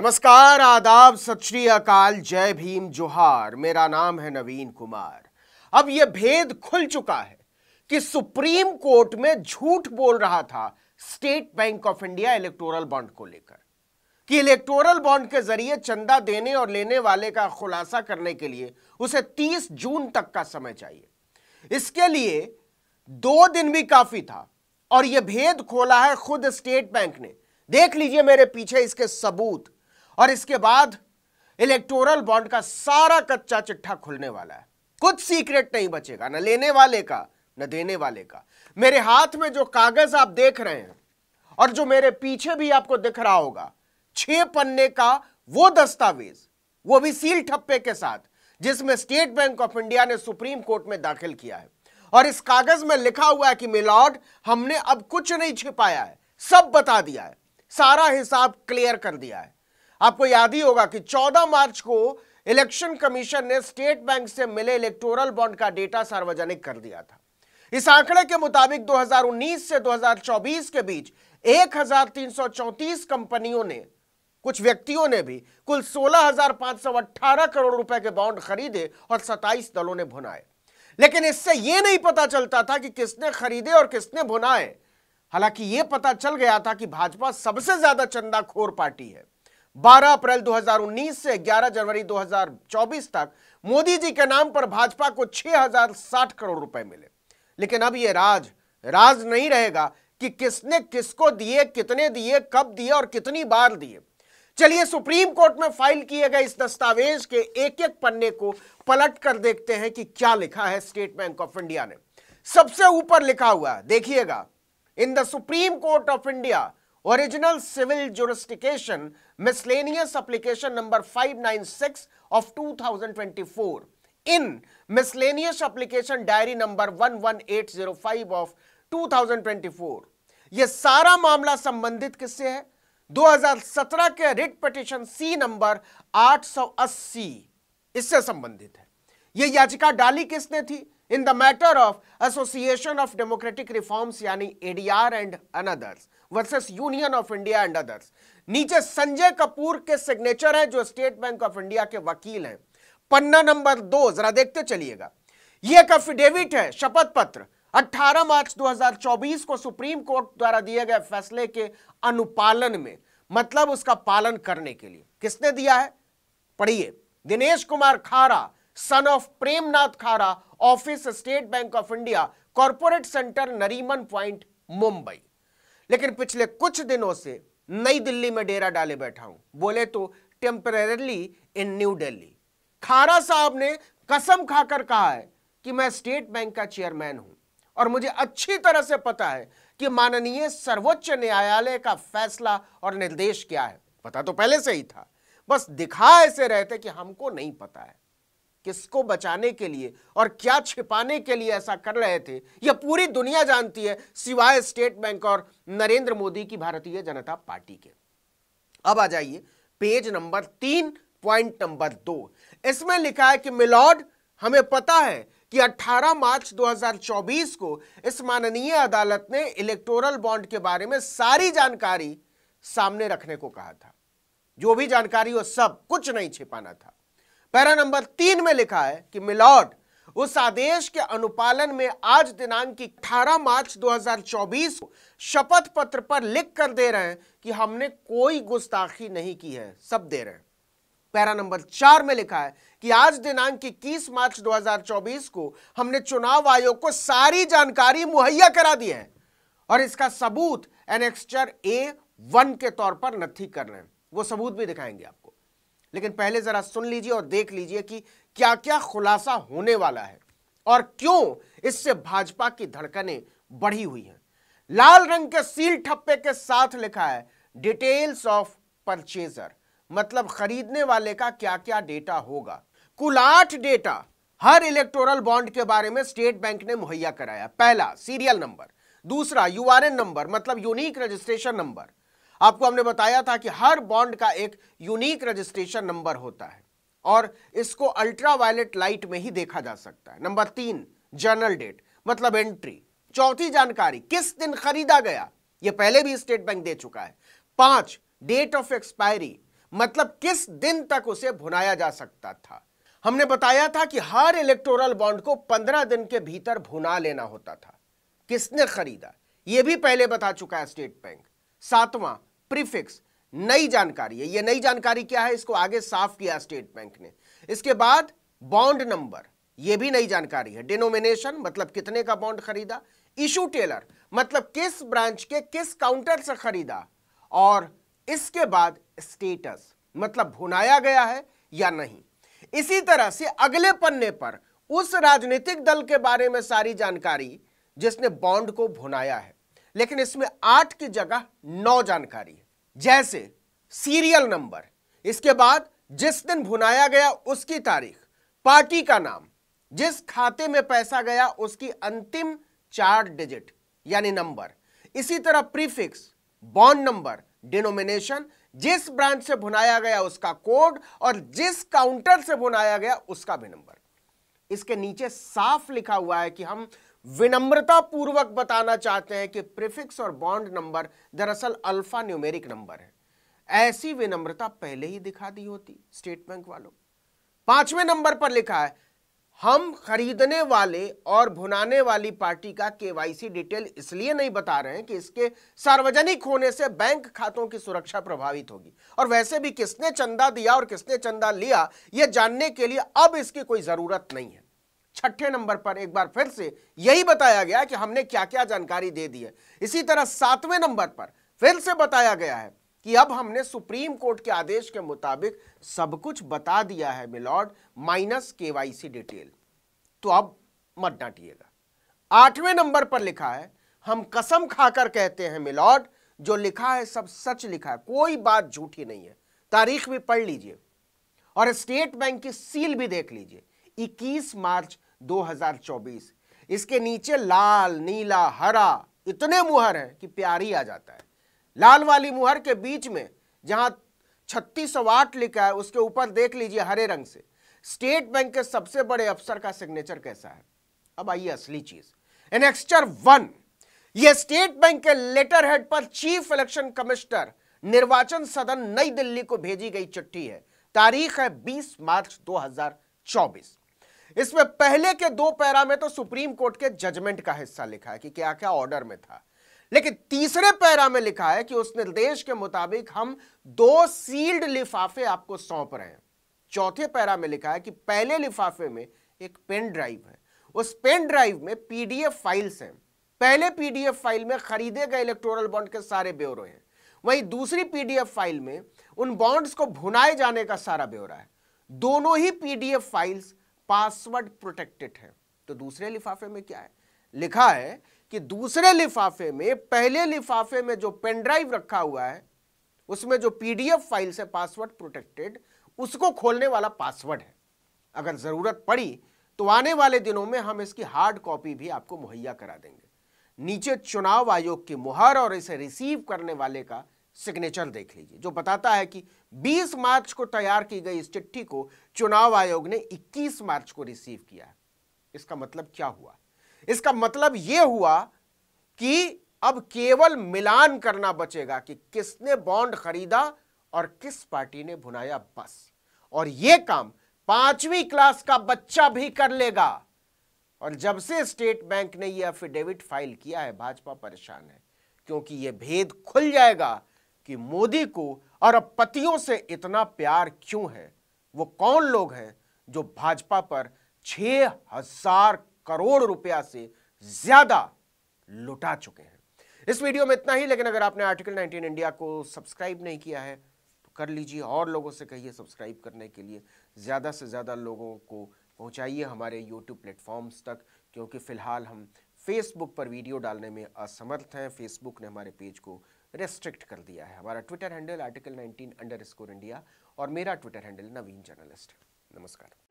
नमस्कार आदाब सत श्री अकाल जय भीम जोहार मेरा नाम है नवीन कुमार अब यह भेद खुल चुका है कि सुप्रीम कोर्ट में झूठ बोल रहा था State Bank of India electoral bond को लेकर कि इलेक्टोरल बॉन्ड के जरिए चंदा देने और लेने वाले का खुलासा करने के लिए उसे 30 जून तक का समय चाहिए इसके लिए दो दिन भी काफी था और यह भेद खोला है खुद स्टेट बैंक ने देख लीजिए मेरे पीछे इसके सबूत और इसके बाद इलेक्टोरल बॉन्ड का सारा कच्चा चिट्ठा खुलने वाला है कुछ सीक्रेट नहीं बचेगा न लेने वाले का ना देने वाले का मेरे हाथ में जो कागज आप देख रहे हैं और जो मेरे पीछे भी आपको दिख रहा होगा छह पन्ने का वो दस्तावेज वो भी सील ठप्पे के साथ जिसमें स्टेट बैंक ऑफ इंडिया ने सुप्रीम कोर्ट में दाखिल किया है और इस कागज में लिखा हुआ है कि मिलॉर्ड हमने अब कुछ नहीं छिपाया है सब बता दिया है सारा हिसाब क्लियर कर दिया है आपको याद ही होगा कि 14 मार्च को इलेक्शन कमीशन ने स्टेट बैंक से मिले इलेक्टोरल बॉन्ड का डेटा सार्वजनिक कर दिया था इस आंकड़े के मुताबिक 2019 से 2024 के बीच 1334 कंपनियों ने कुछ व्यक्तियों ने भी कुल 16,518 करोड़ रुपए के बॉन्ड खरीदे और 27 दलों ने भुनाए लेकिन इससे यह नहीं पता चलता था कि किसने खरीदे और किसने भुनाए हालांकि यह पता चल गया था कि भाजपा सबसे ज्यादा चंदाखोर पार्टी है 12 अप्रैल 2019 से 11 जनवरी 2024 तक मोदी जी के नाम पर भाजपा को 6060 करोड़ रुपए मिले लेकिन अब यह राज राज नहीं रहेगा कि किसने किसको दिए कितने दिए कब दिए और कितनी बार दिए चलिए सुप्रीम कोर्ट में फाइल किए गए इस दस्तावेज के एक एक पन्ने को पलट कर देखते हैं कि क्या लिखा है स्टेट बैंक ऑफ इंडिया ने सबसे ऊपर लिखा हुआ देखिएगा in the Supreme Court of India original civil jurisdiction miscellaneous application number 596 of 2024 in miscellaneous application diary number 11805 of 2024 ये सारा मामला संबंधित किससे है 2017 के रिट पिटिशन सी नंबर 880 इससे संबंधित है ये याचिका डाली किसने थी in the matter of Association of Democratic Reforms यानी ADR and others versus Union of India and others नीचे संजय कपूर के सिग्नेचर है जो स्टेट बैंक ऑफ इंडिया के वकील हैं पन्ना नंबर दो जरा देखते चलिएगा यह एक एफिडेविट है शपथ पत्र 18 मार्च 2024 को सुप्रीम कोर्ट द्वारा दिए गए फैसले के अनुपालन में मतलब उसका पालन करने के लिए किसने दिया है पढ़िए दिनेश कुमार खारा सन of Premnath Khara office State Bank of India corporate centre Nariman Point Mumbai लेकिन पिछले कुछ दिनों से नई दिल्ली में डेरा डाले बैठा हूं बोले तो टेम्परेली इन न्यू दिल्ली खारा साहब ने कसम खाकर कहा है कि मैं स्टेट बैंक का चेयरमैन हूं और मुझे अच्छी तरह से पता है कि माननीय सर्वोच्च न्यायालय का फैसला और निर्देश क्या है पता तो पहले से ही था बस दिखा ऐसे रहते कि हमको नहीं पता है किसको बचाने के लिए और क्या छिपाने के लिए ऐसा कर रहे थे यह पूरी दुनिया जानती है सिवाय स्टेट बैंक और नरेंद्र मोदी की भारतीय जनता पार्टी के अब आ जाइए पेज नंबर तीन पॉइंट नंबर दो इसमें लिखा है कि मिलॉर्ड हमें पता है कि 18 मार्च 2024 को इस माननीय अदालत ने इलेक्टोरल बॉन्ड के बारे में सारी जानकारी सामने रखने को कहा था जो भी जानकारी हो सब कुछ नहीं छिपाना था पैरा नंबर तीन में लिखा है कि मिलॉर्ड उस आदेश के अनुपालन में आज दिनांक की 18 मार्च 2024 शपथ पत्र पर लिख कर दे रहे हैं कि हमने कोई गुस्ताखी नहीं की है सब दे रहे हैं पैरा नंबर चार में लिखा है कि आज दिनांक इक्कीस मार्च 2024 को हमने चुनाव आयोग को सारी जानकारी मुहैया करा दी है और इसका सबूत एनेक्सचर ए वन के तौर पर नथी कर रहे हैं वो सबूत भी दिखाएंगे आपको लेकिन पहले ज़रा सुन लीजिए और देख लीजिए कि क्या क्या खुलासा होने वाला है और क्यों इससे भाजपा की धड़कने बढ़ी हुई हैं लाल रंग के सील ठप्पे के साथ लिखा है डिटेल्स ऑफ परचेजर मतलब खरीदने वाले का क्या क्या डेटा होगा कुल आठ डेटा हर इलेक्टोरल बॉन्ड के बारे में स्टेट बैंक ने मुहैया कराया पहला सीरियल नंबर दूसरा यूआरएन नंबर मतलब यूनिक रजिस्ट्रेशन नंबर आपको हमने बताया था कि हर बॉन्ड का एक यूनिक रजिस्ट्रेशन नंबर होता है और इसको अल्ट्रावायलेट लाइट में ही देखा जा सकता है नंबर तीन जर्नल डेट मतलब एंट्री चौथी जानकारी किस दिन खरीदा गया यह पहले भी स्टेट बैंक दे चुका है पांच डेट ऑफ एक्सपायरी मतलब किस दिन तक उसे भुनाया जा सकता था हमने बताया था कि हर इलेक्टोरल बॉन्ड को पंद्रह दिन के भीतर भुना लेना होता था किसने खरीदा यह भी पहले बता चुका है स्टेट बैंक सातवां प्रीफिक्स नई जानकारी है ये नई जानकारी क्या है इसको आगे साफ किया स्टेट बैंक ने इसके बाद बॉन्ड नंबर ये भी नई जानकारी है डिनोमिनेशन मतलब कितने का बॉन्ड खरीदा इशू टेलर मतलब किस ब्रांच के किस काउंटर से खरीदा और इसके बाद स्टेटस मतलब भुनाया गया है या नहीं इसी तरह से अगले पन्ने पर उस राजनीतिक दल के बारे में सारी जानकारी जिसने बॉन्ड को भुनाया है लेकिन इसमें आठ की जगह नौ जानकारी है जैसे सीरियल नंबर इसके बाद जिस दिन भुनाया गया उसकी तारीख पार्टी का नाम जिस खाते में पैसा गया उसकी अंतिम चार डिजिट यानी नंबर इसी तरह प्रीफिक्स बॉन्ड नंबर डिनोमिनेशन जिस ब्रांच से भुनाया गया उसका कोड और जिस काउंटर से भुनाया गया उसका भी नंबर इसके नीचे साफ लिखा हुआ है कि हम विनम्रता पूर्वक बताना चाहते हैं कि प्रिफिक्स और बॉन्ड नंबर दरअसल अल्फा न्यूमेरिक नंबर है ऐसी विनम्रता पहले ही दिखा दी होती स्टेट बैंक वालों पांचवें नंबर पर लिखा है हम खरीदने वाले और भुनाने वाली पार्टी का केवाईसी डिटेल इसलिए नहीं बता रहे हैं कि इसके सार्वजनिक होने से बैंक खातों की सुरक्षा प्रभावित होगी और वैसे भी किसने चंदा दिया और किसने चंदा लिया यह जानने के लिए अब इसकी कोई जरूरत नहीं है छठे नंबर पर एक बार फिर से यही बताया गया कि हमने क्या क्या जानकारी दे दी है इसी तरह सातवें नंबर पर फिर से बताया गया है कि अब हमने सुप्रीम कोर्ट के आदेश के मुताबिक सब कुछ बता दिया है मिलॉर्ड माइनस केवाईसी डिटेल तो अब मत डांटिएगा आठवें नंबर पर लिखा है हम कसम खाकर कहते हैं मिलॉर्ड जो लिखा है सब सच लिखा है कोई बात झूठी नहीं है तारीख भी पढ़ लीजिए और स्टेट बैंक की सील भी देख लीजिए 21 मार्च 2024 इसके नीचे लाल नीला हरा इतने मुहर हैं कि प्यारी आ जाता है लाल वाली मुहर के बीच में जहां छत्तीस लिखा है उसके ऊपर देख लीजिए हरे रंग से स्टेट बैंक के सबसे बड़े अफसर का सिग्नेचर कैसा है अब आइए असली चीज एनेक्स्चर वन यह स्टेट बैंक के लेटर हेड पर chief election commissioner Nirvachan Sadan नई दिल्ली को भेजी गई चिट्ठी है तारीख है 20 मार्च इसमें पहले के दो पैरा में तो सुप्रीम कोर्ट के जजमेंट का हिस्सा लिखा है कि क्या क्या ऑर्डर में था लेकिन तीसरे पैरा में लिखा है कि उस निर्देश के मुताबिक हम दो सील्ड लिफाफे आपको सौंप रहे हैं चौथे पैरा में लिखा है कि पहले लिफाफे में एक पेन ड्राइव है उस पेन ड्राइव में पीडीएफ फाइल्स हैं पहले पीडीएफ फाइल में खरीदे गए इलेक्टोरल बॉन्ड के सारे ब्यौरे हैं वहीं दूसरी पीडीएफ फाइल में उन बॉन्ड्स को भुनाए जाने का सारा ब्यौरा है दोनों ही पीडीएफ फाइल्स पासवर्ड प्रोटेक्टेड है तो दूसरे लिफाफे में क्या है लिखा है कि दूसरे लिफाफे में पहले लिफाफे में जो पेनड्राइव रखा हुआ है उसमें जो पीडीएफ फाइल से पासवर्ड प्रोटेक्टेड उसको खोलने वाला पासवर्ड है अगर ज़रूरत पड़ी तो आने वाले दिनों में हम इसकी हार्ड कॉपी भी आपको मुहैया करा देंगे नीचे चुनाव आयोग की मुहर और इसे रिसीव करने वाले का सिग्नेचर देख लीजिए जो बताता है कि 20 मार्च को तैयार की गई इस चिट्ठी को चुनाव आयोग ने 21 मार्च को रिसीव किया इसका मतलब क्या हुआ इसका मतलब यह हुआ कि अब केवल मिलान करना बचेगा कि किसने बॉन्ड खरीदा और किस पार्टी ने भुनाया बस और यह काम पांचवी क्लास का बच्चा भी कर लेगा और जब से स्टेट बैंक ने यह एफिडेविट फाइल किया है भाजपा परेशान है क्योंकि यह भेद खुल जाएगा कि मोदी को और अब पतियों से इतना प्यार क्यों है वो कौन लोग हैं जो भाजपा पर छह हजार करोड़ रुपया से ज्यादा लुटा चुके हैं इस वीडियो में इतना ही लेकिन अगर आपने आर्टिकल 19 इंडिया को सब्सक्राइब नहीं किया है तो कर लीजिए और लोगों से कहिए सब्सक्राइब करने के लिए ज़्यादा से ज़्यादा लोगों को पहुंचाइए हमारे यूट्यूब प्लेटफॉर्म्स तक क्योंकि फ़िलहाल हम फेसबुक पर वीडियो डालने में असमर्थ हैं फेसबुक ने हमारे पेज को रेस्ट्रिक्ट कर दिया है हमारा Twitter handle Article 19 under India और मेरा ट्विटर हैंडल नवीन जर्नलिस्ट नमस्कार